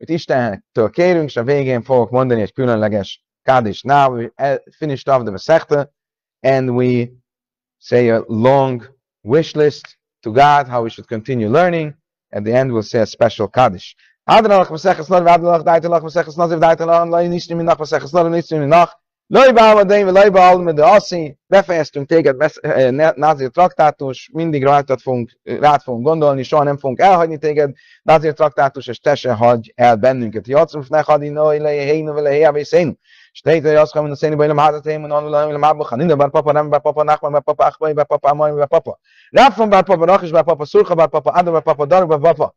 amit Istentől kérünk, és a végén fogok mondani egy különleges Kaddish. Now we uh, finished off the Masechta, and we say a long wish list to God, how we should continue learning. At the end, we'll say a special Kaddish. Lajba Almadeim, Lajba Alma de Asszi, befejeztünk téged besz- eh, eh, traktátus, mindig rátad fogunk, eh, rád fogunk gondolni, soha nem fogunk elhagyni téged, Názir traktátus, és te se hagy el bennünket. Jacruf ne hadi noi le heinu vele hea vészénu. És te itt azt mondom, széni bajlom házat én mondom, anul anul mába ha minden bár papa, nem bár papa, nachman bár papa, achman bár papa, amaj bár papa. Ráfon bár papa, rakis bár papa, szurka bár papa, adom bár papa, daruk bár papa.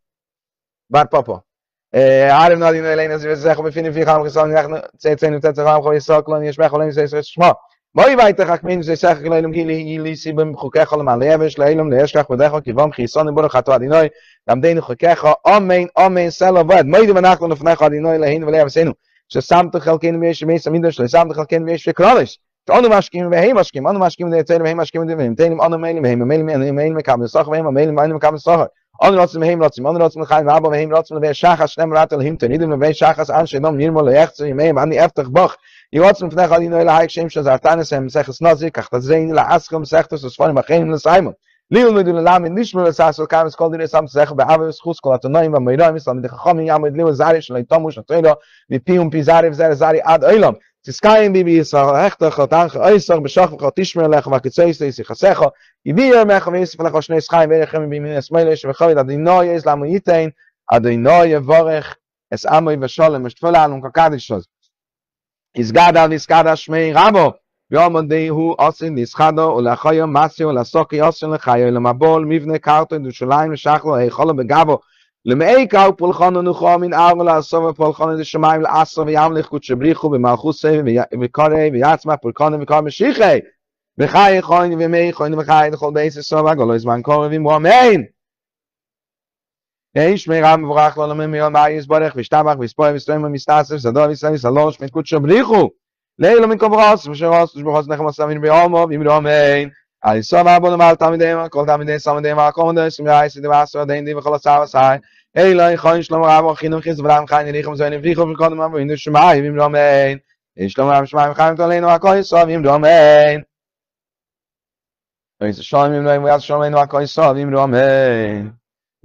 Bár papa. Eh, arim nadi no elena ze zeh hob finn vir ham gesagt, ze ze ze ze ham hob gesagt, lan yesh mekh holen ze ze shma. Moy vayt khak min ze sag ik leinem gile in li si bim khok khol ma le yevesh leinem ne yesh khak bodai khok vam khisan bon khato adinay, dam dein khok kha amen amen salawat. Moy de nacht und vnay khadi noy lehin vel yevesh Ze samt khol ken mesh mesh min samt khol ken mesh kralis. de tsel de kam sag kam sag. Ander hat zum Himmel, zum Ander hat zum Heim, aber mit Himmel hat zum Weg Schachas schnell mal atel hinter, nicht mit Weg Schachas an, schön mir mal recht zu mir, an die erste Bach. Ich hat zum Fnach ali neue Heik schem, schon sagt anes im sechs Nazi, ach das sehen la Askum sagt das von mir kein Simon. Lil mit den nicht mehr das so es am es gut nein, mein mit ja mit pium ad Es kaim bi bi sa echte gatan geisach besach ge tish mer lekh mak tsay tsay si khasekh i bi yom mak mis flakh shne skhaim ve lekh bi min esmail es ve khavid adin noy es lam yitayn adin noy vorakh es am ve shalom es tfol alun kakadish es iz gad al is kada shme rabo yom de hu as in khado ul khayam masul asok yasun khayel mabol mivne in shulaim shakhlo be למאיקה הוא פולחון הנוחו מן ארו לעשו ופולחון את השמיים לעשו וים לחקות שבריחו במלכות סבי וקורי ויעצמה פולחון וקור משיחי וחי יכון ומי יכון וחי לכל בייס הסובה גולוי זמן קורי ומו אמן אין שמירה מבורך לא למה מיון מי יסבורך וישתבח ויספוי ויסטוי ומסתסף זדו ויסטוי וסלוש מן קוד שבריחו לילה מן קוברוס ושרוס ושבוחוס נחם עשמין ביומו ואימרו אמן אמן Ali Sava Bona Mal Tamidema, Kol Tamidem Samadema, Komanda, Simrai, Sidema, Sadain, Diva Kalasawa Sai, Eli, Chaim Shlomo Rav, Chinum Chis, Vram, Chaim, Erichum, Zoin, Vichum, Kodama, Vindu Shemai, Vim Domain. És Shlomo Rav, Shemai, Chaim, Toleno, Akol Yisov, Vim Domain. És Shalom, Vim Domain, Vajat Shalom, Vim Akol Yisov, Vim Domain.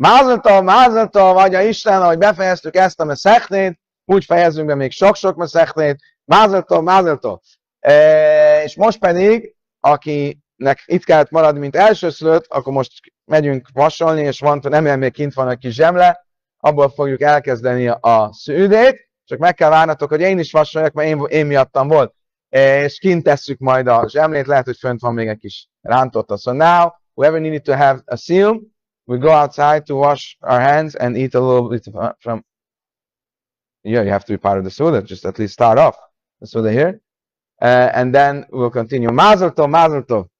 Mázatom, mázatom, adja Isten, ahogy befejeztük ezt a mesechnét, úgy fejezzünk be még sok-sok mesechnét. Mázatom, mázatom. E, és most pedig, aki nek itt kellett maradni, mint elsőszülött, akkor most megyünk vasolni, és van, nem még kint van a kis zsemle, abból fogjuk elkezdeni a szűdét, csak meg kell várnatok, hogy én is vasoljak, mert én, én miattam volt. És kint tesszük majd a zsemlét, lehet, hogy fönt van még egy kis rántotta. So now, whoever needed to have a seal, we go outside to wash our hands and eat a little bit from... Yeah, you have to be part of the suda, just at least start off the suda here. Uh, and then we'll continue. Mazel tov, mazel tov.